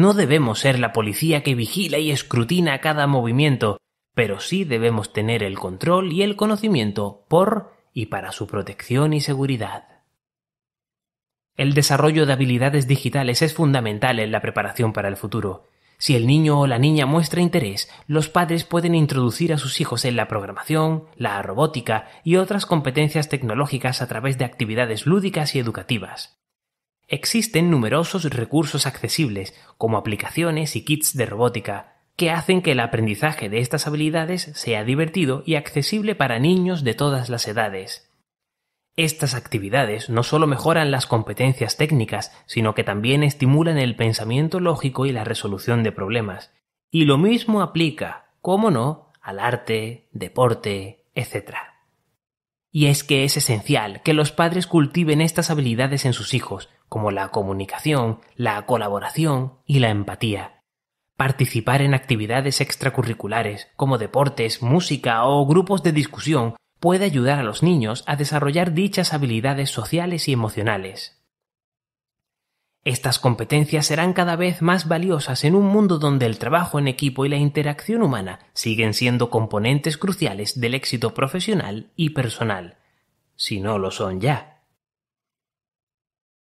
No debemos ser la policía que vigila y escrutina cada movimiento, pero sí debemos tener el control y el conocimiento por y para su protección y seguridad. El desarrollo de habilidades digitales es fundamental en la preparación para el futuro. Si el niño o la niña muestra interés, los padres pueden introducir a sus hijos en la programación, la robótica y otras competencias tecnológicas a través de actividades lúdicas y educativas. Existen numerosos recursos accesibles, como aplicaciones y kits de robótica, que hacen que el aprendizaje de estas habilidades sea divertido y accesible para niños de todas las edades. Estas actividades no solo mejoran las competencias técnicas, sino que también estimulan el pensamiento lógico y la resolución de problemas. Y lo mismo aplica, cómo no, al arte, deporte, etc. Y es que es esencial que los padres cultiven estas habilidades en sus hijos, como la comunicación, la colaboración y la empatía. Participar en actividades extracurriculares como deportes, música o grupos de discusión puede ayudar a los niños a desarrollar dichas habilidades sociales y emocionales. Estas competencias serán cada vez más valiosas en un mundo donde el trabajo en equipo y la interacción humana siguen siendo componentes cruciales del éxito profesional y personal, si no lo son ya.